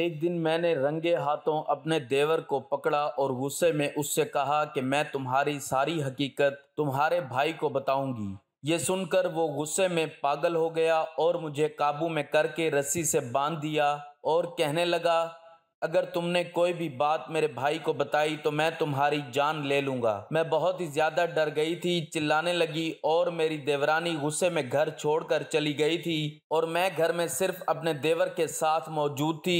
एक दिन मैंने रंगे हाथों अपने देवर को पकड़ा और गुस्से में उससे कहा कि मैं तुम्हारी सारी हकीकत तुम्हारे भाई को बताऊंगी ये सुनकर वो गुस्से में पागल हो गया और मुझे काबू में करके रस्सी से बांध दिया और कहने लगा अगर तुमने कोई भी बात मेरे भाई को बताई तो मैं तुम्हारी जान ले लूँगा मैं बहुत ही ज़्यादा डर गई थी चिल्लाने लगी और मेरी देवरानी गुस्से में घर छोड़कर चली गई थी और मैं घर में सिर्फ अपने देवर के साथ मौजूद थी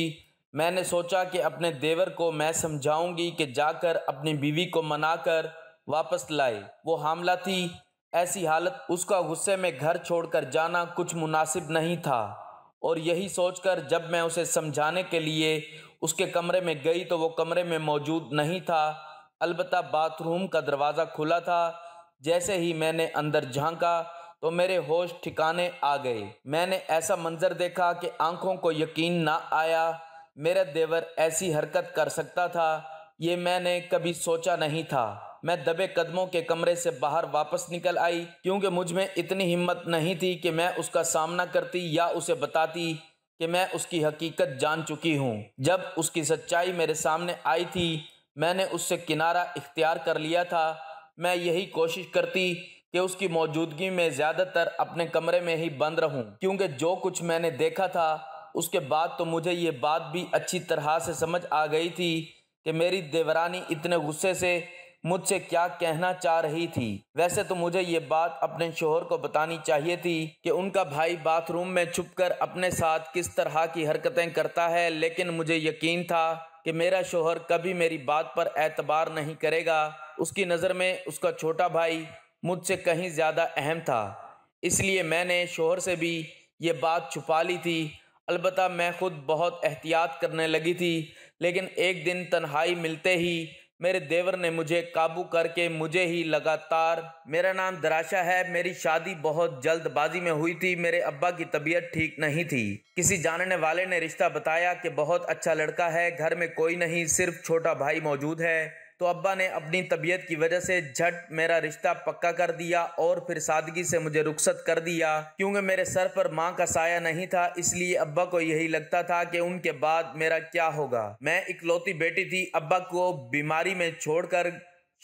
मैंने सोचा कि अपने देवर को मैं समझाऊंगी कि जाकर अपनी बीवी को मनाकर वापस लाए वो हामला थी ऐसी हालत उसका गुस्से में घर छोड़कर जाना कुछ मुनासिब नहीं था और यही सोचकर जब मैं उसे समझाने के लिए उसके कमरे में गई तो वो कमरे में मौजूद नहीं था अलबत् बाथरूम का दरवाज़ा खुला था जैसे ही मैंने अंदर झांका तो मेरे होश ठिकाने आ गए मैंने ऐसा मंजर देखा कि आंखों को यकीन ना आया मेरा देवर ऐसी हरकत कर सकता था ये मैंने कभी सोचा नहीं था मैं दबे कदमों के कमरे से बाहर वापस निकल आई क्योंकि मुझ में इतनी हिम्मत नहीं थी कि मैं उसका सामना करती या उसे बताती कि मैं उसकी हकीकत जान चुकी हूँ जब उसकी सच्चाई मेरे सामने आई थी मैंने उससे किनारा इख्तियार कर लिया था मैं यही कोशिश करती कि उसकी मौजूदगी में ज़्यादातर अपने कमरे में ही बंद रहूँ क्योंकि जो कुछ मैंने देखा था उसके बाद तो मुझे ये बात भी अच्छी तरह से समझ आ गई थी कि मेरी देवरानी इतने गुस्से से मुझसे क्या कहना चाह रही थी वैसे तो मुझे ये बात अपने शोहर को बतानी चाहिए थी कि उनका भाई बाथरूम में छुपकर अपने साथ किस तरह की हरकतें करता है लेकिन मुझे यकीन था कि मेरा शोहर कभी मेरी बात पर एतबार नहीं करेगा उसकी नज़र में उसका छोटा भाई मुझसे कहीं ज़्यादा अहम था इसलिए मैंने शोहर से भी ये बात छुपा ली थी अलबत् मैं ख़ुद बहुत एहतियात करने लगी थी लेकिन एक दिन तन्हाई मिलते ही मेरे देवर ने मुझे काबू करके मुझे ही लगातार मेरा नाम दराशा है मेरी शादी बहुत जल्दबाजी में हुई थी मेरे अब्बा की तबीयत ठीक नहीं थी किसी जानने वाले ने रिश्ता बताया कि बहुत अच्छा लड़का है घर में कोई नहीं सिर्फ छोटा भाई मौजूद है तो अब्बा ने अपनी तबीयत की वजह से झट मेरा रिश्ता पक्का कर दिया और फिर सादगी से मुझे रुखसत कर दिया क्योंकि मेरे सर पर माँ का साया नहीं था इसलिए अब्बा को यही लगता था कि उनके बाद मेरा क्या होगा मैं इकलौती बेटी थी अब्बा को बीमारी में छोड़कर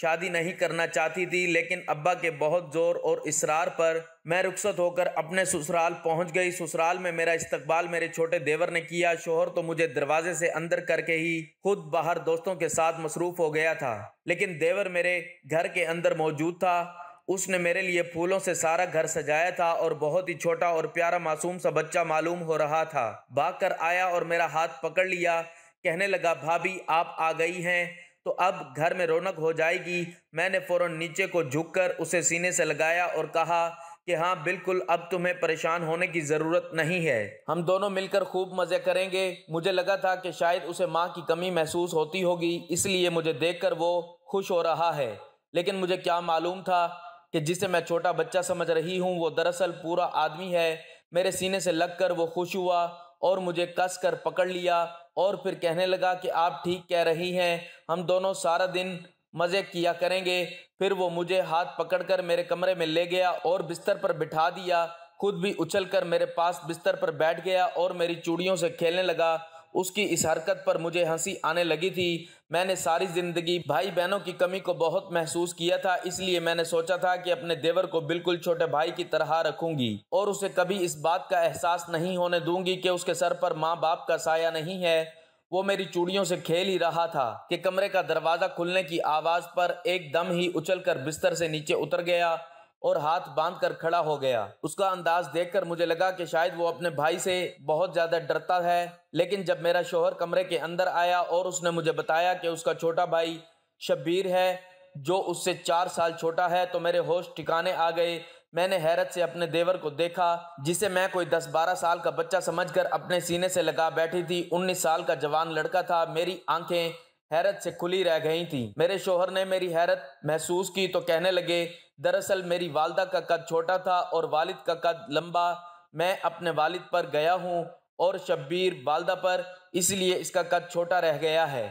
शादी नहीं करना चाहती थी लेकिन अब्बा के बहुत ज़ोर और इसरार पर मैं रुखसत होकर अपने ससुराल पहुंच गई ससुराल में मेरा इस्तकबाल मेरे छोटे देवर ने किया शोहर तो मुझे दरवाजे से अंदर करके ही खुद बाहर दोस्तों के साथ मसरूफ़ हो गया था लेकिन देवर मेरे घर के अंदर मौजूद था उसने मेरे लिए फूलों से सारा घर सजाया था और बहुत ही छोटा और प्यारा मासूम सा बच्चा मालूम हो रहा था भाग कर आया और मेरा हाथ पकड़ लिया कहने लगा भाभी आप आ गई हैं तो अब घर में रौनक हो जाएगी मैंने फ़ौर नीचे को झुककर उसे सीने से लगाया और कहा कि हाँ बिल्कुल अब तुम्हें परेशान होने की ज़रूरत नहीं है हम दोनों मिलकर खूब मज़े करेंगे मुझे लगा था कि शायद उसे माँ की कमी महसूस होती होगी इसलिए मुझे देखकर वो खुश हो रहा है लेकिन मुझे क्या मालूम था कि जिसे मैं छोटा बच्चा समझ रही हूँ वो दरअसल पूरा आदमी है मेरे सीने से लगकर वो खुश हुआ और मुझे कस कर पकड़ लिया और फिर कहने लगा कि आप ठीक कह रही हैं हम दोनों सारा दिन मज़े किया करेंगे फिर वो मुझे हाथ पकड़कर मेरे कमरे में ले गया और बिस्तर पर बिठा दिया खुद भी उछलकर मेरे पास बिस्तर पर बैठ गया और मेरी चूड़ियों से खेलने लगा उसकी इस हरकत पर मुझे हंसी आने लगी थी मैंने सारी ज़िंदगी भाई बहनों की कमी को बहुत महसूस किया था इसलिए मैंने सोचा था कि अपने देवर को बिल्कुल छोटे भाई की तरह रखूंगी और उसे कभी इस बात का एहसास नहीं होने दूंगी कि उसके सर पर माँ बाप का साया नहीं है वो मेरी चूड़ियों से खेल ही रहा था कि कमरे का दरवाज़ा खुलने की आवाज़ पर एकदम ही उछलकर बिस्तर से नीचे उतर गया और हाथ बांध कर खड़ा हो गया उसका अंदाज देखकर मुझे लगा कि शायद वो अपने भाई से बहुत ज़्यादा डरता है लेकिन जब मेरा शोहर कमरे के अंदर आया और उसने मुझे बताया कि उसका छोटा भाई शब्बीर है जो उससे चार साल छोटा है तो मेरे होश ठिकाने आ गए मैंने हैरत से अपने देवर को देखा जिसे मैं कोई दस बारह साल का बच्चा समझकर अपने सीने से लगा बैठी थी उन्नीस साल का जवान लड़का था मेरी आंखें हैरत से खुली रह गई थी मेरे शोहर ने मेरी हैरत महसूस की तो कहने लगे दरअसल मेरी वालदा का कद छोटा था और वालिद का कद लंबा मैं अपने वालिद पर गया हूँ और शब्बीर वालदा पर इसलिए इसका कद छोटा रह गया है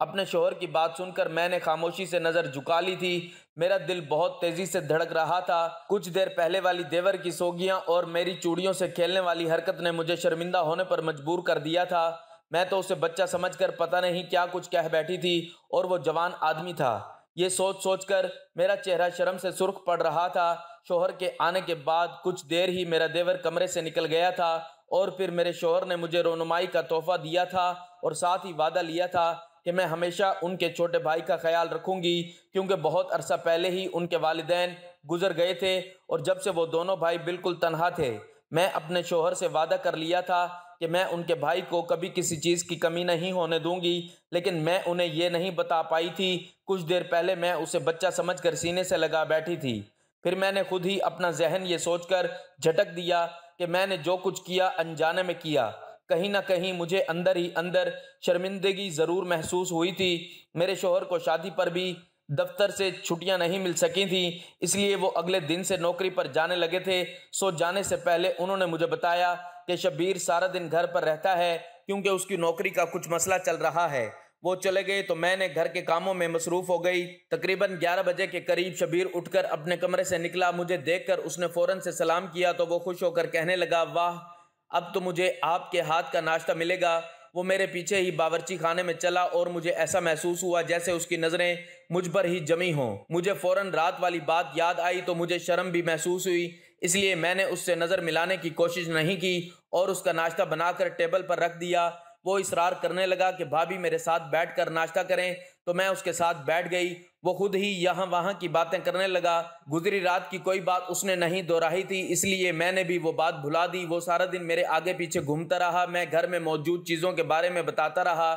अपने शोहर की बात सुनकर मैंने खामोशी से नज़र झुका ली थी मेरा दिल बहुत तेज़ी से धड़क रहा था कुछ देर पहले वाली देवर की सोगियाँ और मेरी चूड़ियों से खेलने वाली हरकत ने मुझे शर्मिंदा होने पर मजबूर कर दिया था मैं तो उसे बच्चा समझकर पता नहीं क्या कुछ कह बैठी थी और वो जवान आदमी था ये सोच सोच कर मेरा चेहरा शर्म से सुर्ख पड़ रहा था शोहर के आने के बाद कुछ देर ही मेरा देवर कमरे से निकल गया था और फिर मेरे शोहर ने मुझे रोनुमाई का तोहफा दिया था और साथ ही वादा लिया था कि मैं हमेशा उनके छोटे भाई का ख्याल रखूंगी क्योंकि बहुत अरसा पहले ही उनके वालदेन गुजर गए थे और जब से वो दोनों भाई बिल्कुल तनहा थे मैं अपने शोहर से वादा कर लिया था कि मैं उनके भाई को कभी किसी चीज़ की कमी नहीं होने दूंगी लेकिन मैं उन्हें यह नहीं बता पाई थी कुछ देर पहले मैं उसे बच्चा समझकर सीने से लगा बैठी थी फिर मैंने खुद ही अपना जहन ये सोचकर झटक दिया कि मैंने जो कुछ किया अनजाने में किया कहीं ना कहीं मुझे अंदर ही अंदर शर्मिंदगी ज़रूर महसूस हुई थी मेरे शोहर को शादी पर भी दफ्तर से छुट्टियां नहीं मिल सकी थी इसलिए वो अगले दिन से नौकरी पर जाने लगे थे सो जाने से पहले उन्होंने मुझे बताया कि शब्बीर सारा दिन घर पर रहता है क्योंकि उसकी नौकरी का कुछ मसला चल रहा है वो चले गए तो मैंने घर के कामों में मसरूफ़ हो गई तकरीबन 11 बजे के करीब शबीर उठकर अपने कमरे से निकला मुझे देखकर उसने फ़ौरन से सलाम किया तो वो खुश होकर कहने लगा वाह अब तो मुझे आपके हाथ का नाश्ता मिलेगा वो मेरे पीछे ही बावरची खाने में चला और मुझे ऐसा महसूस हुआ जैसे उसकी नज़रें मुझ पर ही जमी हों मुझे फ़ौरन रात वाली बात याद आई तो मुझे शर्म भी महसूस हुई इसलिए मैंने उससे नज़र मिलाने की कोशिश नहीं की और उसका नाश्ता बनाकर टेबल पर रख दिया वो इसरार करने लगा कि भाभी मेरे साथ बैठ कर नाश्ता करें तो मैं उसके साथ बैठ गई वो खुद ही यहाँ वहाँ की बातें करने लगा गुजरी रात की कोई बात उसने नहीं दोहराई थी इसलिए मैंने भी वो बात भुला दी वो सारा दिन मेरे आगे पीछे घूमता रहा मैं घर में मौजूद चीज़ों के बारे में बताता रहा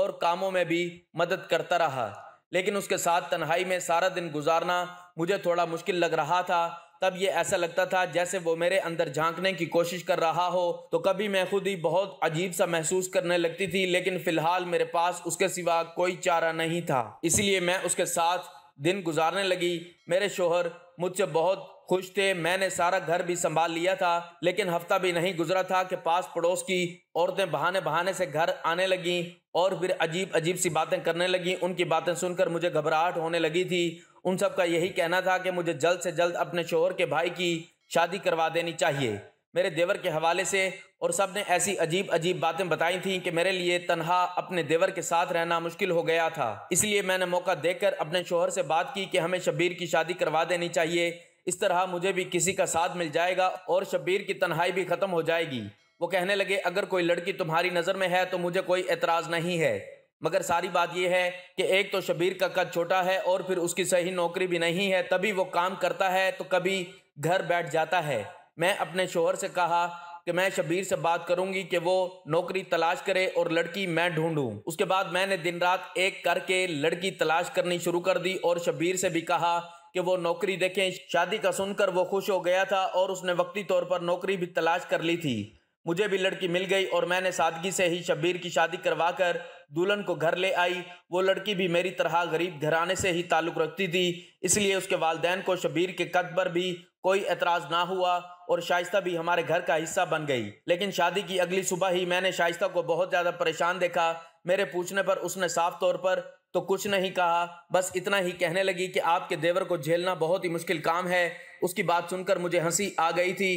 और कामों में भी मदद करता रहा लेकिन उसके साथ तन्हाई में सारा दिन गुजारना मुझे थोड़ा मुश्किल लग रहा था तब ये ऐसा लगता था जैसे वो मेरे अंदर झांकने की कोशिश कर रहा हो तो कभी मैं खुद ही बहुत अजीब सा महसूस करने लगती थी लेकिन फिलहाल मेरे पास उसके सिवा कोई चारा नहीं था इसलिए मैं उसके साथ दिन गुजारने लगी मेरे शोहर मुझसे बहुत खुश थे मैंने सारा घर भी संभाल लिया था लेकिन हफ्ता भी नहीं गुजरा था कि पास पड़ोस की औरतें बहाने बहाने से घर आने लगीं और फिर अजीब अजीब सी बातें करने लगीं उनकी बातें सुनकर मुझे घबराहट होने लगी थी उन सब का यही कहना था कि मुझे जल्द से जल्द अपने शोहर के भाई की शादी करवा देनी चाहिए मेरे देवर के हवाले से और सब ने ऐसी अजीब अजीब बातें बताई थीं कि मेरे लिए तनहा अपने देवर के साथ रहना मुश्किल हो गया था इसलिए मैंने मौका देकर अपने शोहर से बात की कि हमें शबीर की शादी करवा देनी चाहिए इस तरह मुझे भी किसी का साथ मिल जाएगा और शबीर की तनहाई भी ख़त्म हो जाएगी वो कहने लगे अगर कोई लड़की तुम्हारी नज़र में है तो मुझे कोई एतराज़ नहीं है मगर सारी बात यह है कि एक तो शबीर का कद छोटा है और फिर उसकी सही नौकरी भी नहीं है तभी वो काम करता है तो कभी घर बैठ जाता है मैं अपने शोहर से कहा कि मैं शबीर से बात करूंगी कि वो नौकरी तलाश करे और लड़की मैं ढूंढूं उसके बाद मैंने दिन रात एक करके लड़की तलाश करनी शुरू कर दी और शबीर से भी कहा कि वो नौकरी देखें शादी का सुनकर वो खुश हो गया था और उसने वक्ती तौर पर नौकरी भी तलाश कर ली थी मुझे भी लड़की मिल गई और मैंने सादगी से ही शबीर की शादी करवा कर दुल्हन को घर ले आई वो लड़की भी मेरी तरह गरीब घराने से ही ताल्लुक़ रखती थी इसलिए उसके वालदेन को शबीर के कद पर भी कोई एतराज़ ना हुआ और शाइस्ता भी हमारे घर का हिस्सा बन गई लेकिन शादी की अगली सुबह ही मैंने शाइस्ता को बहुत ज़्यादा परेशान देखा मेरे पूछने पर उसने साफ तौर पर तो कुछ नहीं कहा बस इतना ही कहने लगी कि आपके देवर को झेलना बहुत ही मुश्किल काम है उसकी बात सुनकर मुझे हंसी आ गई थी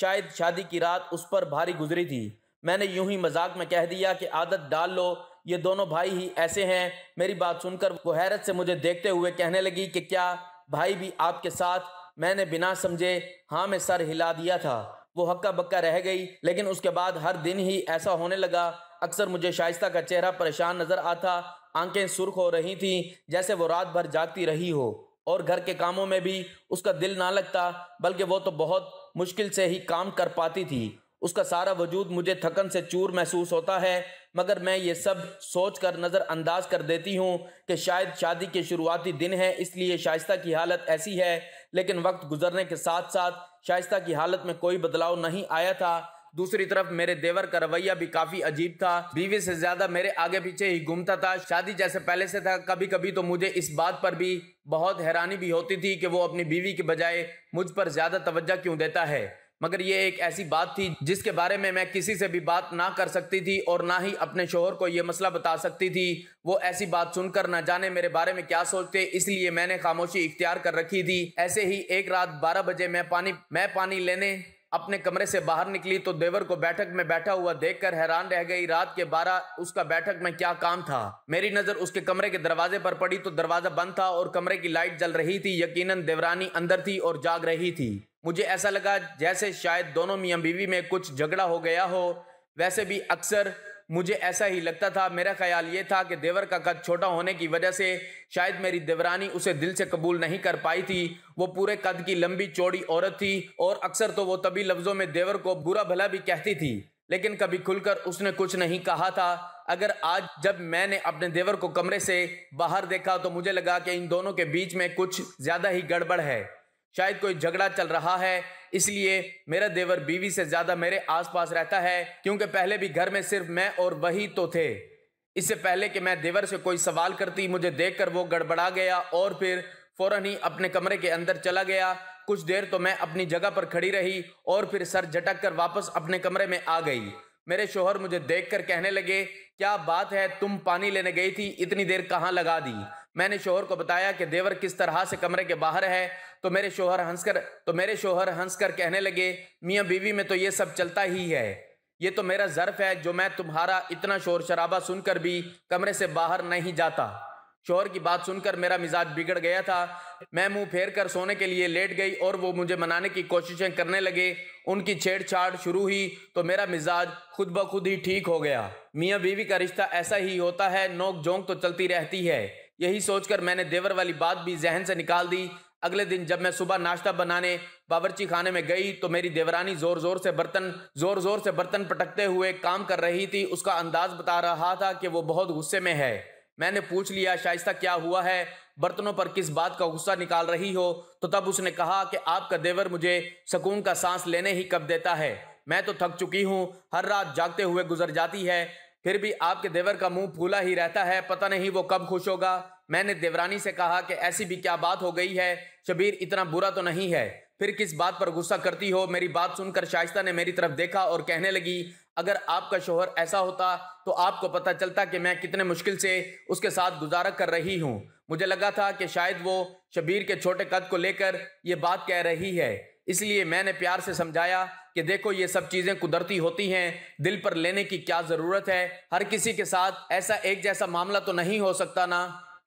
शायद शादी की रात उस पर भारी गुजरी थी मैंने यूं ही मजाक में कह दिया कि आदत डाल लो ये दोनों भाई ही ऐसे हैं मेरी बात सुनकर वो हैरत से मुझे देखते हुए कहने लगी कि क्या भाई भी आपके साथ मैंने बिना समझे हाँ मैं सर हिला दिया था वो हक्का बक्का रह गई लेकिन उसके बाद हर दिन ही ऐसा होने लगा अक्सर मुझे शाइस्ता का चेहरा परेशान नज़र आता आंखें सुर्ख हो रही थीं जैसे वो रात भर जागती रही हो और घर के कामों में भी उसका दिल ना लगता बल्कि वो तो बहुत मुश्किल से ही काम कर पाती थी उसका सारा वजूद मुझे थकन से चूर महसूस होता है मगर मैं ये सब सोच कर नज़रअंदाज कर देती हूँ कि शायद शादी के शुरुआती दिन है इसलिए शाइस्ता की हालत ऐसी है लेकिन वक्त गुजरने के साथ साथ शाइस्ता की हालत में कोई बदलाव नहीं आया था दूसरी तरफ मेरे देवर का रवैया भी काफी अजीब था बीवी से ज्यादा मेरे आगे पीछे ही घूमता था शादी जैसे पहले से था कभी कभी तो मुझे इस बात पर भी बहुत हैरानी भी होती थी कि वो अपनी बीवी के बजाय मुझ पर ज्यादा तवज्जा क्यों देता है मगर ये एक ऐसी बात थी जिसके बारे में मैं किसी से भी बात ना कर सकती थी और ना ही अपने शोहर को ये मसला बता सकती थी वो ऐसी बात सुनकर ना जाने मेरे बारे में क्या सोचते इसलिए मैंने खामोशी इख्तियार कर रखी थी ऐसे ही एक रात बारह बजे मैं पानी मैं पानी लेने अपने कमरे से बाहर निकली तो देवर को बैठक में बैठा हुआ देखकर हैरान रह गई रात के बारह उसका बैठक में क्या काम था मेरी नजर उसके कमरे के दरवाजे पर पड़ी तो दरवाजा बंद था और कमरे की लाइट जल रही थी यकीनन देवरानी अंदर थी और जाग रही थी मुझे ऐसा लगा जैसे शायद दोनों मियाँ बीवी में कुछ झगड़ा हो गया हो वैसे भी अक्सर मुझे ऐसा ही लगता था मेरा ख्याल ये था कि देवर का कद छोटा होने की वजह से शायद मेरी देवरानी उसे दिल से कबूल नहीं कर पाई थी वो पूरे कद की लंबी चौड़ी औरत थी और अक्सर तो वो तभी लफ्ज़ों में देवर को बुरा भला भी कहती थी लेकिन कभी खुलकर उसने कुछ नहीं कहा था अगर आज जब मैंने अपने देवर को कमरे से बाहर देखा तो मुझे लगा कि इन दोनों के बीच में कुछ ज़्यादा ही गड़बड़ है शायद कोई झगड़ा चल रहा है इसलिए मेरा देवर बीवी से ज़्यादा मेरे आसपास रहता है क्योंकि पहले भी घर में सिर्फ मैं और वही तो थे इससे पहले कि मैं देवर से कोई सवाल करती मुझे देखकर वो गड़बड़ा गया और फिर फौरन ही अपने कमरे के अंदर चला गया कुछ देर तो मैं अपनी जगह पर खड़ी रही और फिर सर झटक कर वापस अपने कमरे में आ गई मेरे शोहर मुझे देखकर कहने लगे क्या बात है तुम पानी लेने गई थी इतनी देर कहाँ लगा दी मैंने शोहर को बताया कि देवर किस तरह से कमरे के बाहर है तो मेरे शोहर हंसकर तो मेरे शोहर हंसकर कहने लगे मियाँ बीवी में तो ये सब चलता ही है ये तो मेरा ज़र्फ है जो मैं तुम्हारा इतना शोर शराबा सुनकर भी कमरे से बाहर नहीं जाता शोहर की बात सुनकर मेरा मिजाज बिगड़ गया था मैं मुंह फेर कर सोने के लिए लेट गई और वो मुझे मनाने की कोशिशें करने लगे उनकी छेड़छाड़ शुरू हुई तो मेरा मिजाज खुद ब खुद ही ठीक हो गया मियाँ बीवी का रिश्ता ऐसा ही होता है नोक झोंक तो चलती रहती है यही सोचकर मैंने देवर वाली बात भी जहन से निकाल दी अगले दिन जब मैं सुबह नाश्ता बनाने बावरची खाने में गई तो मेरी देवरानी जोर जोर से बर्तन जोर जोर से बर्तन पटकते हुए काम कर रही थी उसका अंदाज बता रहा था कि वो बहुत गुस्से में है मैंने पूछ लिया शाइस्ता क्या हुआ है बर्तनों पर किस बात का गुस्सा निकाल रही हो तो तब उसने कहा कि आपका देवर मुझे सुकून का सांस लेने ही कब देता है मैं तो थक चुकी हूँ हर रात जागते हुए गुजर जाती है फिर भी आपके देवर का मुंह फूला ही रहता है पता नहीं वो कब खुश होगा मैंने देवरानी से कहा कि ऐसी भी क्या बात हो गई है शबीर इतना बुरा तो नहीं है फिर किस बात पर गुस्सा करती हो मेरी बात सुनकर शाइस्ता ने मेरी तरफ देखा और कहने लगी अगर आपका शोहर ऐसा होता तो आपको पता चलता कि मैं कितने मुश्किल से उसके साथ गुजारा कर रही हूँ मुझे लगा था कि शायद वो शबीर के छोटे कद को लेकर ये बात कह रही है इसलिए मैंने प्यार से समझाया कि देखो ये सब चीज़ें कुदरती होती हैं दिल पर लेने की क्या ज़रूरत है हर किसी के साथ ऐसा एक जैसा मामला तो नहीं हो सकता ना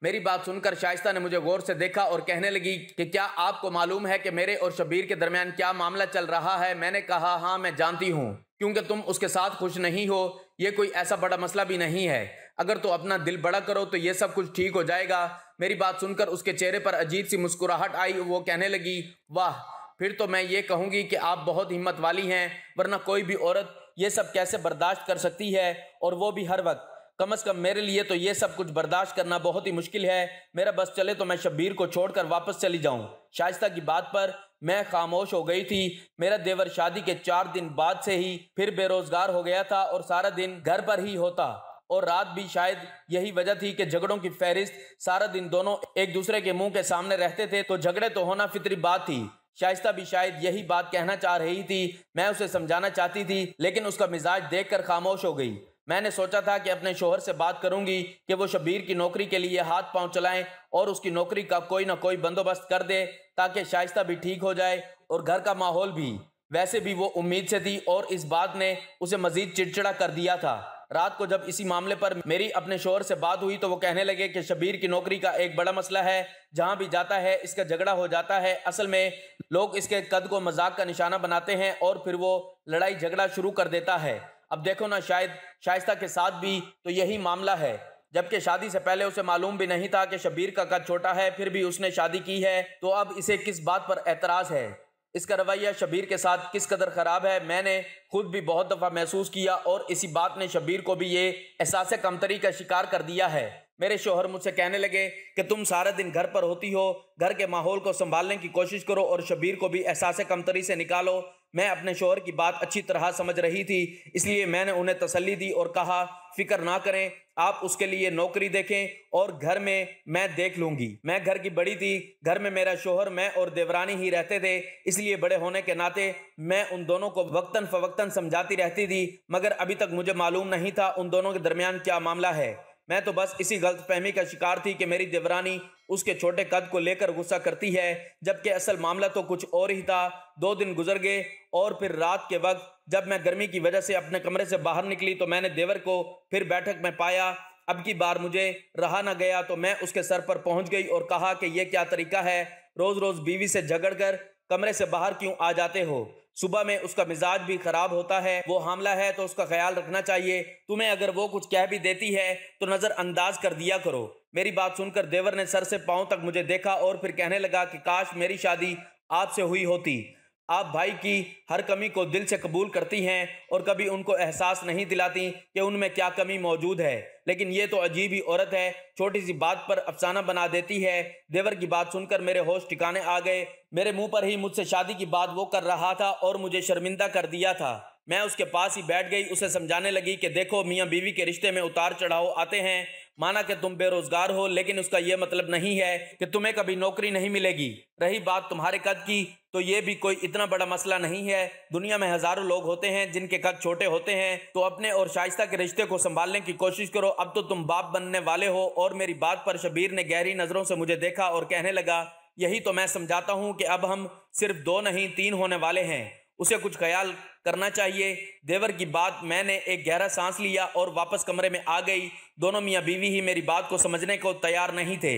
मेरी बात सुनकर शाइस्ता ने मुझे गौर से देखा और कहने लगी कि क्या आपको मालूम है कि मेरे और शबीर के दरमियान क्या मामला चल रहा है मैंने कहा हाँ मैं जानती हूँ क्योंकि तुम उसके साथ खुश नहीं हो ये कोई ऐसा बड़ा मसला भी नहीं है अगर तो अपना दिल बड़ा करो तो ये सब कुछ ठीक हो जाएगा मेरी बात सुनकर उसके चेहरे पर अजीब सी मुस्कुराहट आई वो कहने लगी वाह फिर तो मैं ये कहूँगी कि आप बहुत हिम्मत वाली हैं वरना कोई भी औरत ये सब कैसे बर्दाश्त कर सकती है और वो भी हर वक्त कम अज कम मेरे लिए तो ये सब कुछ बर्दाश्त करना बहुत ही मुश्किल है मेरा बस चले तो मैं शब्बीर को छोड़कर वापस चली जाऊं शाइस्ता की बात पर मैं खामोश हो गई थी मेरा देवर शादी के चार दिन बाद से ही फिर बेरोजगार हो गया था और सारा दिन घर पर ही होता और रात भी शायद यही वजह थी कि झगड़ों की फहरिस्त सारा दिन दोनों एक दूसरे के मुंह के सामने रहते थे तो झगड़े तो होना फितरी बात थी शाइस्ता भी शायद यही बात कहना चाह रही थी मैं उसे समझाना चाहती थी लेकिन उसका मिजाज देखकर खामोश हो गई मैंने सोचा था कि अपने शोहर से बात करूंगी कि वो शबीर की नौकरी के लिए हाथ पांव चलाएं और उसकी नौकरी का कोई ना कोई बंदोबस्त कर दे ताकि शाइस्ता भी ठीक हो जाए और घर का माहौल भी वैसे भी वो उम्मीद से थी और इस बात ने उसे मजीद चिड़चिड़ा कर दिया था रात को जब इसी मामले पर मेरी अपने शोहर से बात हुई तो वो कहने लगे कि शबीर की नौकरी का एक बड़ा मसला है जहां भी जाता है इसका झगड़ा हो जाता है असल में लोग इसके कद को मजाक का निशाना बनाते हैं और फिर वो लड़ाई झगड़ा शुरू कर देता है अब देखो ना शायद शाइस्ता के साथ भी तो यही मामला है जबकि शादी से पहले उसे मालूम भी नहीं था कि शबीर का कद छोटा है फिर भी उसने शादी की है तो अब इसे किस बात पर एतराज़ है इसका रवैया शबीर के साथ किस कदर ख़राब है मैंने खुद भी बहुत दफ़ा महसूस किया और इसी बात ने शबीर को भी ये एहसास कमतरी का शिकार कर दिया है मेरे शोहर मुझसे कहने लगे कि तुम सारे दिन घर पर होती हो घर के माहौल को संभालने की कोशिश करो और शबीर को भी एहसास कमतरी से निकालो मैं अपने शोहर की बात अच्छी तरह समझ रही थी इसलिए मैंने उन्हें तसल्ली दी और कहा फिक्र ना करें आप उसके लिए नौकरी देखें और घर में मैं देख लूंगी मैं घर की बड़ी थी घर में मेरा शोहर मैं और देवरानी ही रहते थे इसलिए बड़े होने के नाते मैं उन दोनों को वक्तन फवक्तन समझाती रहती थी मगर अभी तक मुझे मालूम नहीं था उन दोनों के दरमियान क्या मामला है मैं तो बस इसी गलत फहमी का शिकार थी कि मेरी देवरानी उसके छोटे कद को लेकर गुस्सा करती है जबकि असल मामला तो कुछ और ही था दो दिन गुजर गए और फिर रात के वक्त जब मैं गर्मी की वजह से अपने कमरे से बाहर निकली तो मैंने देवर को फिर बैठक में पाया अब की बार मुझे रहा ना गया तो मैं उसके सर पर पहुंच गई और कहा कि यह क्या तरीका है रोज रोज बीवी से झगड़ कर कमरे से बाहर क्यों आ जाते हो सुबह में उसका मिजाज भी खराब होता है वो हमला है तो उसका ख्याल रखना चाहिए तुम्हें अगर वो कुछ कह भी देती है तो नज़रअंदाज कर दिया करो मेरी बात सुनकर देवर ने सर से पाँव तक मुझे देखा और फिर कहने लगा कि काश मेरी शादी आपसे हुई होती आप भाई की हर कमी को दिल से कबूल करती हैं और कभी उनको एहसास नहीं दिलाती कि उनमें क्या कमी मौजूद है लेकिन ये तो अजीब ही औरत है छोटी सी बात पर अफसाना बना देती है देवर की बात सुनकर मेरे होश ठिकाने आ गए मेरे मुंह पर ही मुझसे शादी की बात वो कर रहा था और मुझे शर्मिंदा कर दिया था मैं उसके पास ही बैठ गई उसे समझाने लगी कि देखो मियाँ बीवी के रिश्ते में उतार चढ़ाव आते हैं माना कि तुम बेरोजगार हो लेकिन उसका यह मतलब नहीं है कि तुम्हें कभी नौकरी नहीं मिलेगी रही बात तुम्हारे कद की तो ये भी कोई इतना बड़ा मसला नहीं है दुनिया में हजारों लोग होते हैं जिनके कद छोटे होते हैं तो अपने और शाइस्ता के रिश्ते को संभालने की कोशिश करो अब तो तुम बाप बनने वाले हो और मेरी बात पर शबीर ने गहरी नजरों से मुझे देखा और कहने लगा यही तो मैं समझाता हूँ कि अब हम सिर्फ दो नहीं तीन होने वाले हैं उसे कुछ ख्याल करना चाहिए देवर की बात मैंने एक गहरा सांस लिया और वापस कमरे में आ गई दोनों मियाँ बीवी ही मेरी बात को समझने को तैयार नहीं थे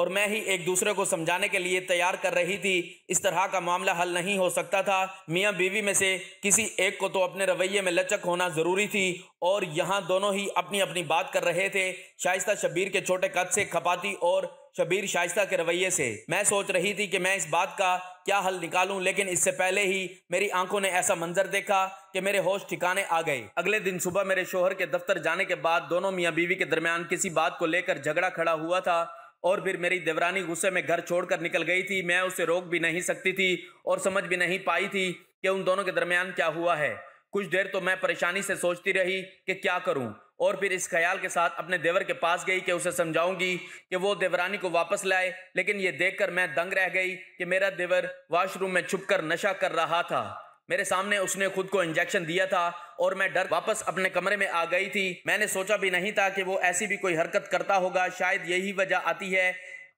और मैं ही एक दूसरे को समझाने के लिए तैयार कर रही थी इस तरह का मामला हल नहीं हो सकता था मियाँ बीवी में से किसी एक को तो अपने रवैये में लचक होना ज़रूरी थी और यहाँ दोनों ही अपनी अपनी बात कर रहे थे शाइस्ता शबीर के छोटे कद से खपाती और शबीर शाइस्ता के रवैये से मैं सोच रही थी कि मैं इस बात का क्या हल निकालूं लेकिन इससे पहले ही मेरी आंखों ने ऐसा मंजर देखा कि मेरे होश ठिकाने आ गए अगले दिन सुबह मेरे शोहर के दफ्तर जाने के बाद दोनों मियाँ बीवी के दरमियान किसी बात को लेकर झगड़ा खड़ा हुआ था और फिर मेरी देवरानी गुस्से में घर छोड़कर निकल गई थी मैं उसे रोक भी नहीं सकती थी और समझ भी नहीं पाई थी कि उन दोनों के दरमियान क्या हुआ है कुछ देर तो मैं परेशानी से सोचती रही कि क्या करूं और फिर इस ख्याल के साथ अपने देवर के पास गई कि उसे समझाऊंगी कि वो देवरानी को वापस लाए लेकिन ये देखकर मैं दंग रह गई कि मेरा देवर वॉशरूम में छुपकर नशा कर रहा था मेरे सामने उसने खुद को इंजेक्शन दिया था और मैं डर वापस अपने कमरे में आ गई थी मैंने सोचा भी नहीं था कि वो ऐसी भी कोई हरकत करता होगा शायद यही वजह आती है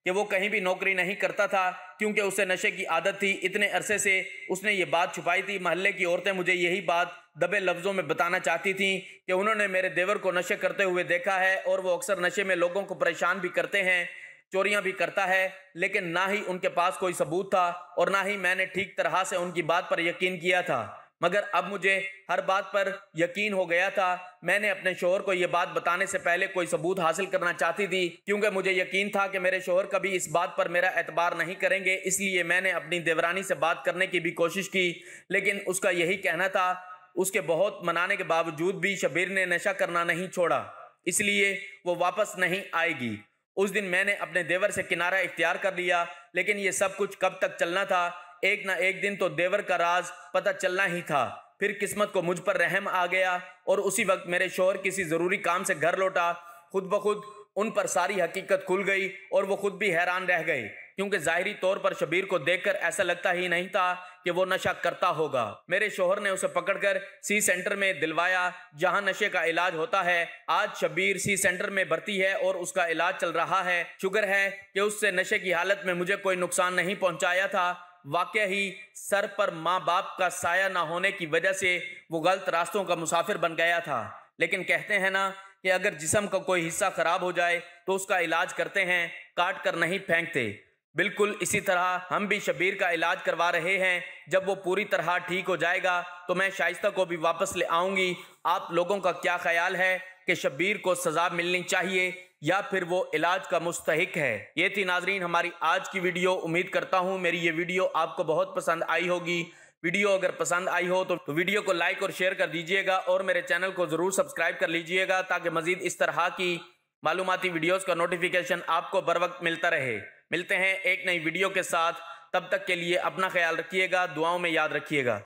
कि वो कहीं भी नौकरी नहीं करता था क्योंकि उसे नशे की आदत थी इतने अरसे से उसने ये बात छुपाई थी महल्ले की औरतें मुझे यही बात दबे लफ्ज़ों में बताना चाहती थी कि उन्होंने मेरे देवर को नशे करते हुए देखा है और वो अक्सर नशे में लोगों को परेशान भी करते हैं चोरियां भी करता है लेकिन ना ही उनके पास कोई सबूत था और ना ही मैंने ठीक तरह से उनकी बात पर यकीन किया था मगर अब मुझे हर बात पर यकीन हो गया था मैंने अपने शोहर को यह बात बताने से पहले कोई सबूत हासिल करना चाहती थी क्योंकि मुझे यकीन था कि मेरे शोहर कभी इस बात पर मेरा एतबार नहीं करेंगे इसलिए मैंने अपनी देवरानी से बात करने की भी कोशिश की लेकिन उसका यही कहना था उसके बहुत मनाने के बावजूद भी शबीर ने नशा करना नहीं छोड़ा इसलिए वो वापस नहीं आएगी उस दिन मैंने अपने देवर से किनारा इख्तियार कर लिया लेकिन ये सब कुछ कब तक चलना था एक ना एक दिन तो देवर का राज पता चलना ही था फिर किस्मत को मुझ पर रहम आ गया और उसी वक्त मेरे शोहर किसी ज़रूरी काम से घर लौटा खुद ब खुद उन पर सारी हकीकत खुल गई और वो खुद भी हैरान रह गए क्योंकि जाहरी तौर पर शबीर को देखकर ऐसा लगता ही नहीं था कि वो नशा करता होगा मेरे शोहर ने उसे पकड़कर सी सेंटर में दिलवाया जहां नशे का इलाज होता है आज शबीर सी सेंटर में भर्ती है और उसका इलाज चल रहा है शुक्र है कि उससे नशे की हालत में मुझे कोई नुकसान नहीं पहुंचाया था वाक ही सर पर माँ बाप का साया ना होने की वजह से वो गलत रास्तों का मुसाफिर बन गया था लेकिन कहते हैं ना कि अगर जिसम का को कोई हिस्सा ख़राब हो जाए तो उसका इलाज करते हैं काट कर नहीं फेंकते बिल्कुल इसी तरह हम भी शबीर का इलाज करवा रहे हैं जब वो पूरी तरह ठीक हो जाएगा तो मैं शाइस्ता को भी वापस ले आऊँगी आप लोगों का क्या ख्याल है कि शबीर को सज़ा मिलनी चाहिए या फिर वो इलाज का मुस्तक है ये थी नाजरीन हमारी आज की वीडियो उम्मीद करता हूँ मेरी ये वीडियो आपको बहुत पसंद आई होगी वीडियो अगर पसंद आई हो तो, तो वीडियो को लाइक और शेयर कर दीजिएगा और मेरे चैनल को ज़रूर सब्सक्राइब कर लीजिएगा ताकि मज़ीद इस तरह की मालूमती वीडियोज़ का नोटिफिकेशन आपको बर वक्त मिलता रहे मिलते हैं एक नई वीडियो के साथ तब तक के लिए अपना ख्याल रखिएगा दुआओं में याद रखिएगा